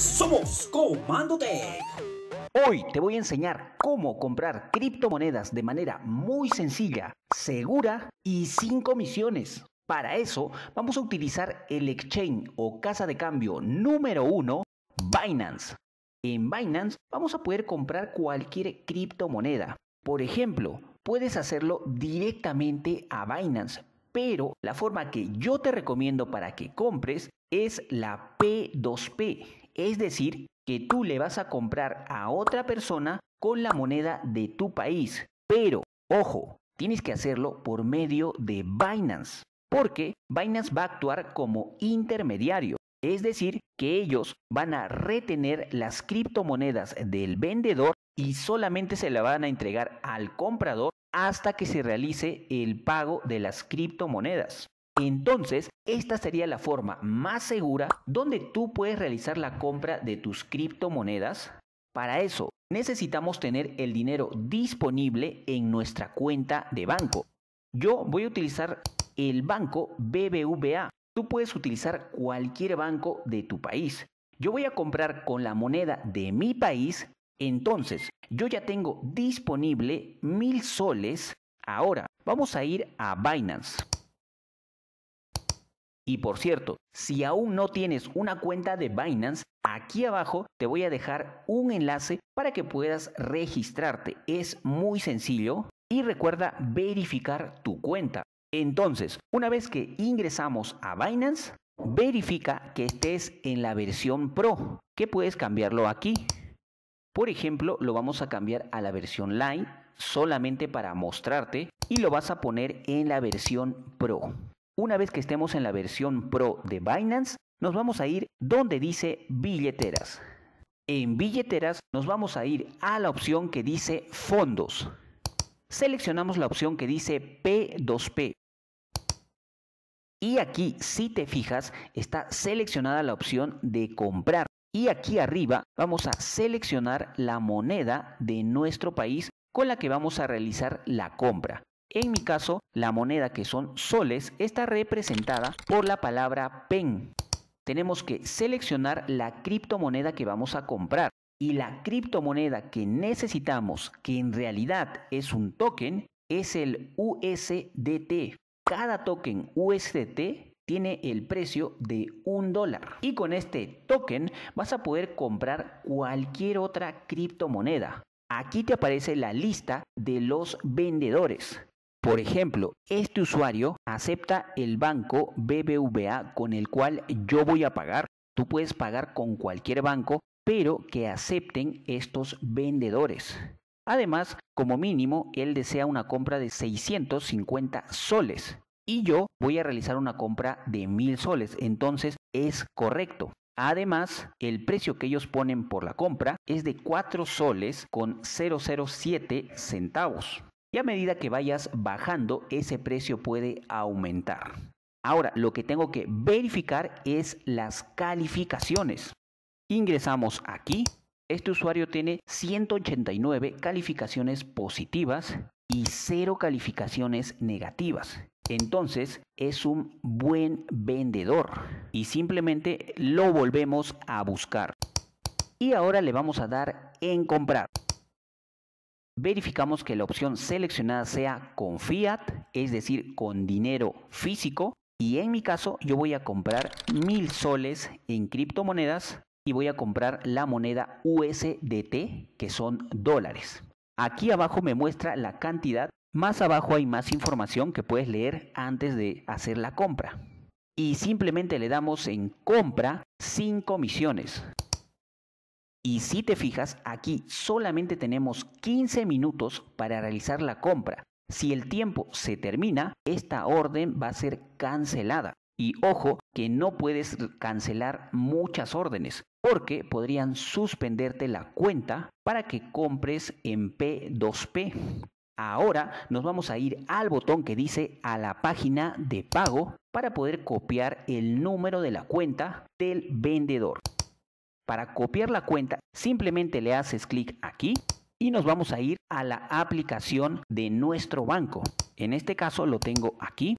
Somos Comando Hoy te voy a enseñar cómo comprar criptomonedas de manera muy sencilla, segura y sin comisiones. Para eso vamos a utilizar el exchange o casa de cambio número uno, Binance. En Binance vamos a poder comprar cualquier criptomoneda. Por ejemplo, puedes hacerlo directamente a Binance, pero la forma que yo te recomiendo para que compres es la P2P. Es decir, que tú le vas a comprar a otra persona con la moneda de tu país. Pero, ojo, tienes que hacerlo por medio de Binance, porque Binance va a actuar como intermediario. Es decir, que ellos van a retener las criptomonedas del vendedor y solamente se la van a entregar al comprador hasta que se realice el pago de las criptomonedas. Entonces, esta sería la forma más segura donde tú puedes realizar la compra de tus criptomonedas. Para eso, necesitamos tener el dinero disponible en nuestra cuenta de banco. Yo voy a utilizar el banco BBVA. Tú puedes utilizar cualquier banco de tu país. Yo voy a comprar con la moneda de mi país. Entonces, yo ya tengo disponible mil soles. Ahora, vamos a ir a Binance. Y por cierto, si aún no tienes una cuenta de Binance, aquí abajo te voy a dejar un enlace para que puedas registrarte. Es muy sencillo y recuerda verificar tu cuenta. Entonces, una vez que ingresamos a Binance, verifica que estés en la versión Pro, que puedes cambiarlo aquí. Por ejemplo, lo vamos a cambiar a la versión Lite solamente para mostrarte y lo vas a poner en la versión Pro. Una vez que estemos en la versión Pro de Binance, nos vamos a ir donde dice billeteras. En billeteras nos vamos a ir a la opción que dice fondos. Seleccionamos la opción que dice P2P. Y aquí, si te fijas, está seleccionada la opción de comprar. Y aquí arriba vamos a seleccionar la moneda de nuestro país con la que vamos a realizar la compra. En mi caso, la moneda que son soles está representada por la palabra PEN. Tenemos que seleccionar la criptomoneda que vamos a comprar y la criptomoneda que necesitamos, que en realidad es un token, es el USDT. Cada token USDT tiene el precio de un dólar. Y con este token vas a poder comprar cualquier otra criptomoneda. Aquí te aparece la lista de los vendedores. Por ejemplo, este usuario acepta el banco BBVA con el cual yo voy a pagar. Tú puedes pagar con cualquier banco, pero que acepten estos vendedores. Además, como mínimo, él desea una compra de 650 soles y yo voy a realizar una compra de 1000 soles. Entonces, es correcto. Además, el precio que ellos ponen por la compra es de 4 soles con 007 centavos. Y a medida que vayas bajando, ese precio puede aumentar. Ahora, lo que tengo que verificar es las calificaciones. Ingresamos aquí. Este usuario tiene 189 calificaciones positivas y 0 calificaciones negativas. Entonces es un buen vendedor y simplemente lo volvemos a buscar. Y ahora le vamos a dar en comprar. Verificamos que la opción seleccionada sea con fiat, es decir, con dinero físico. Y en mi caso yo voy a comprar mil soles en criptomonedas y voy a comprar la moneda USDT, que son dólares. Aquí abajo me muestra la cantidad. Más abajo hay más información que puedes leer antes de hacer la compra. Y simplemente le damos en compra sin comisiones. Y si te fijas, aquí solamente tenemos 15 minutos para realizar la compra. Si el tiempo se termina, esta orden va a ser cancelada. Y ojo que no puedes cancelar muchas órdenes porque podrían suspenderte la cuenta para que compres en P2P. Ahora nos vamos a ir al botón que dice a la página de pago para poder copiar el número de la cuenta del vendedor. Para copiar la cuenta, simplemente le haces clic aquí y nos vamos a ir a la aplicación de nuestro banco. En este caso lo tengo aquí.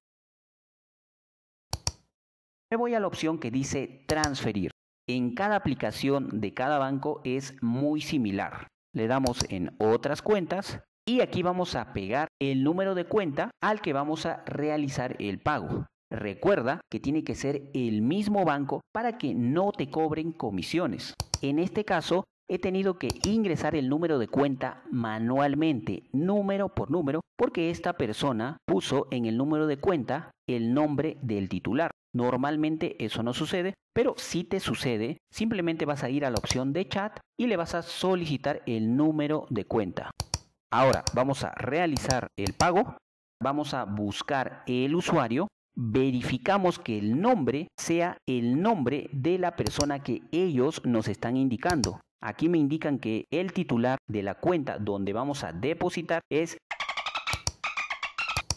Me voy a la opción que dice transferir. En cada aplicación de cada banco es muy similar. Le damos en otras cuentas y aquí vamos a pegar el número de cuenta al que vamos a realizar el pago. Recuerda que tiene que ser el mismo banco para que no te cobren comisiones. En este caso, he tenido que ingresar el número de cuenta manualmente, número por número, porque esta persona puso en el número de cuenta el nombre del titular. Normalmente eso no sucede, pero si te sucede, simplemente vas a ir a la opción de chat y le vas a solicitar el número de cuenta. Ahora vamos a realizar el pago, vamos a buscar el usuario verificamos que el nombre sea el nombre de la persona que ellos nos están indicando. Aquí me indican que el titular de la cuenta donde vamos a depositar es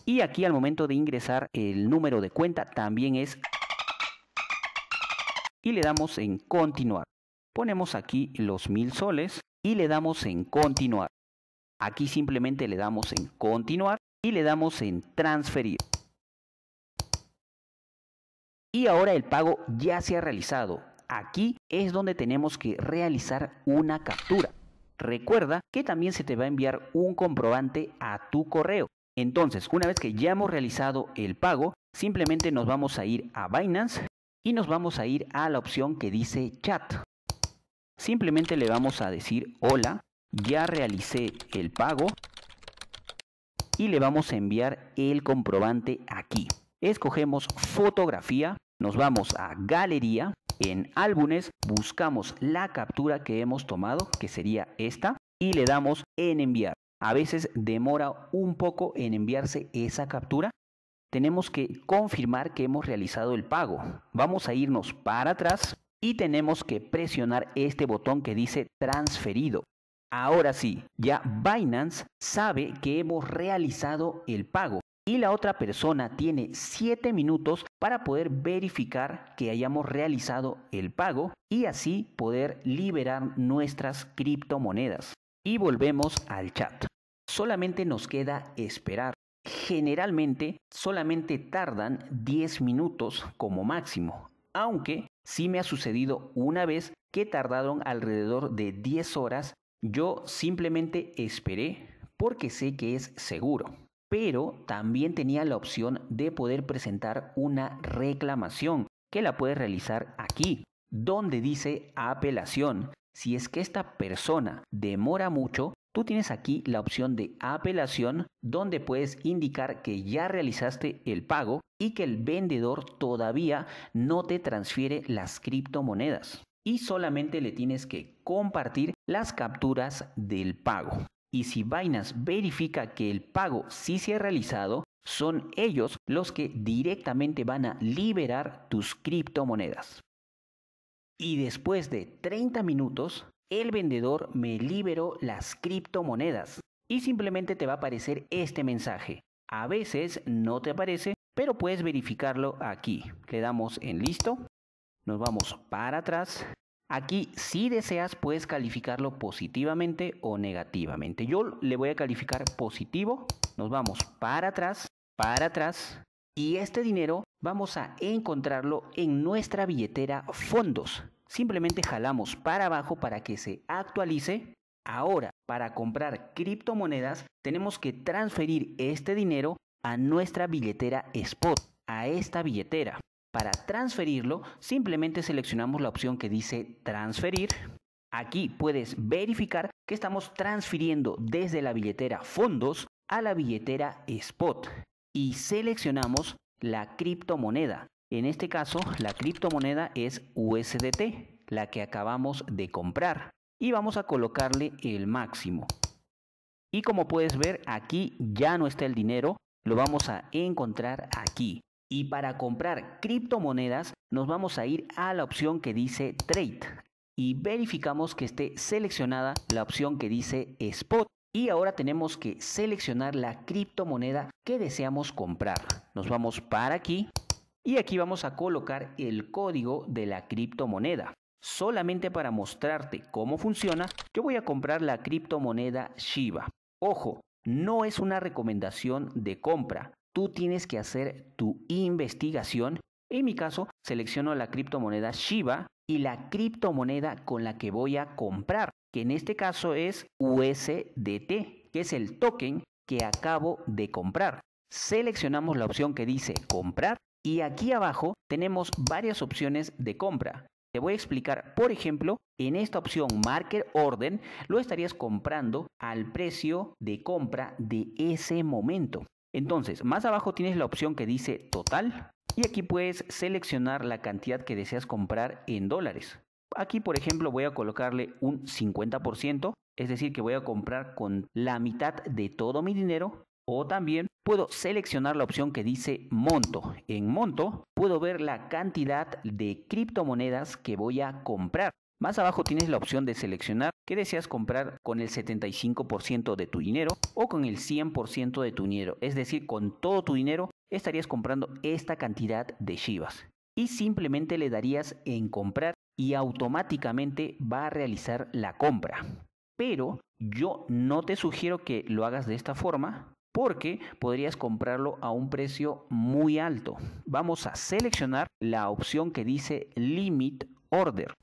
y aquí al momento de ingresar el número de cuenta también es y le damos en continuar. Ponemos aquí los mil soles y le damos en continuar. Aquí simplemente le damos en continuar y le damos en transferir y ahora el pago ya se ha realizado. Aquí es donde tenemos que realizar una captura. Recuerda que también se te va a enviar un comprobante a tu correo. Entonces, una vez que ya hemos realizado el pago, simplemente nos vamos a ir a Binance y nos vamos a ir a la opción que dice chat. Simplemente le vamos a decir hola, ya realicé el pago y le vamos a enviar el comprobante aquí. Escogemos fotografía nos vamos a galería, en álbumes buscamos la captura que hemos tomado, que sería esta, y le damos en enviar. A veces demora un poco en enviarse esa captura. Tenemos que confirmar que hemos realizado el pago. Vamos a irnos para atrás y tenemos que presionar este botón que dice transferido. Ahora sí, ya Binance sabe que hemos realizado el pago y la otra persona tiene 7 minutos para poder verificar que hayamos realizado el pago y así poder liberar nuestras criptomonedas. Y volvemos al chat. Solamente nos queda esperar. Generalmente solamente tardan 10 minutos como máximo, aunque si me ha sucedido una vez que tardaron alrededor de 10 horas, yo simplemente esperé porque sé que es seguro pero también tenía la opción de poder presentar una reclamación que la puedes realizar aquí, donde dice apelación. Si es que esta persona demora mucho, tú tienes aquí la opción de apelación donde puedes indicar que ya realizaste el pago y que el vendedor todavía no te transfiere las criptomonedas y solamente le tienes que compartir las capturas del pago y si Binance verifica que el pago sí se ha realizado, son ellos los que directamente van a liberar tus criptomonedas. Y después de 30 minutos, el vendedor me liberó las criptomonedas y simplemente te va a aparecer este mensaje. A veces no te aparece, pero puedes verificarlo aquí. Le damos en listo, nos vamos para atrás Aquí si deseas puedes calificarlo positivamente o negativamente. Yo le voy a calificar positivo. Nos vamos para atrás, para atrás. Y este dinero vamos a encontrarlo en nuestra billetera fondos. Simplemente jalamos para abajo para que se actualice. Ahora, para comprar criptomonedas, tenemos que transferir este dinero a nuestra billetera Spot, a esta billetera. Para transferirlo, simplemente seleccionamos la opción que dice transferir. Aquí puedes verificar que estamos transfiriendo desde la billetera fondos a la billetera spot y seleccionamos la criptomoneda. En este caso, la criptomoneda es USDT, la que acabamos de comprar. Y vamos a colocarle el máximo. Y como puedes ver, aquí ya no está el dinero, lo vamos a encontrar aquí. Y para comprar criptomonedas nos vamos a ir a la opción que dice Trade y verificamos que esté seleccionada la opción que dice Spot. Y ahora tenemos que seleccionar la criptomoneda que deseamos comprar. Nos vamos para aquí y aquí vamos a colocar el código de la criptomoneda. Solamente para mostrarte cómo funciona, yo voy a comprar la criptomoneda Shiba. Ojo, no es una recomendación de compra tú tienes que hacer tu investigación. En mi caso, selecciono la criptomoneda Shiba y la criptomoneda con la que voy a comprar, que en este caso es USDT, que es el token que acabo de comprar. Seleccionamos la opción que dice comprar y aquí abajo tenemos varias opciones de compra. Te voy a explicar, por ejemplo, en esta opción Market Orden, lo estarías comprando al precio de compra de ese momento. Entonces, más abajo tienes la opción que dice total y aquí puedes seleccionar la cantidad que deseas comprar en dólares. Aquí, por ejemplo, voy a colocarle un 50%, es decir, que voy a comprar con la mitad de todo mi dinero o también puedo seleccionar la opción que dice monto. En monto puedo ver la cantidad de criptomonedas que voy a comprar. Más abajo tienes la opción de seleccionar qué deseas comprar con el 75% de tu dinero o con el 100% de tu dinero. Es decir, con todo tu dinero estarías comprando esta cantidad de Shivas. Y simplemente le darías en comprar y automáticamente va a realizar la compra. Pero yo no te sugiero que lo hagas de esta forma porque podrías comprarlo a un precio muy alto. Vamos a seleccionar la opción que dice Limit Order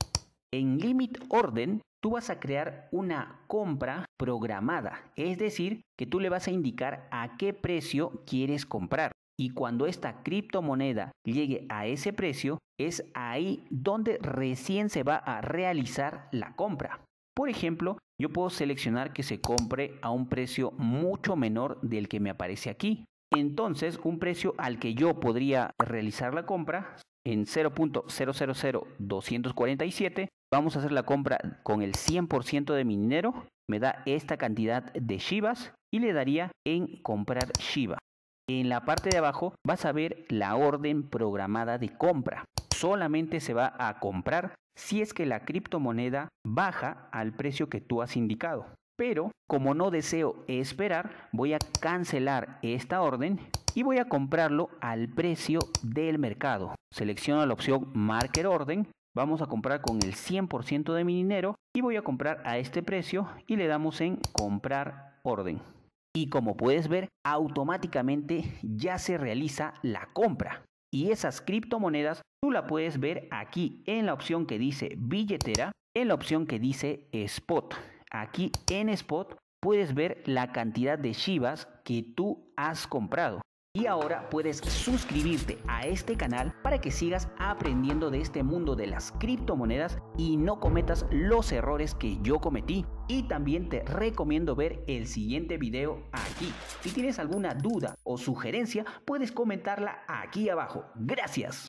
en limit orden, tú vas a crear una compra programada, es decir, que tú le vas a indicar a qué precio quieres comprar. Y cuando esta criptomoneda llegue a ese precio, es ahí donde recién se va a realizar la compra. Por ejemplo, yo puedo seleccionar que se compre a un precio mucho menor del que me aparece aquí. Entonces, un precio al que yo podría realizar la compra en 0.000247, vamos a hacer la compra con el 100% de mi dinero, me da esta cantidad de Shivas y le daría en comprar Shiva. En la parte de abajo vas a ver la orden programada de compra. Solamente se va a comprar si es que la criptomoneda baja al precio que tú has indicado pero como no deseo esperar, voy a cancelar esta orden y voy a comprarlo al precio del mercado. Selecciono la opción Marker Orden, vamos a comprar con el 100% de mi dinero y voy a comprar a este precio y le damos en Comprar Orden. Y como puedes ver, automáticamente ya se realiza la compra. Y esas criptomonedas tú la puedes ver aquí en la opción que dice billetera, en la opción que dice spot. Aquí en Spot puedes ver la cantidad de Shivas que tú has comprado. Y ahora puedes suscribirte a este canal para que sigas aprendiendo de este mundo de las criptomonedas y no cometas los errores que yo cometí. Y también te recomiendo ver el siguiente video aquí. Si tienes alguna duda o sugerencia, puedes comentarla aquí abajo. Gracias.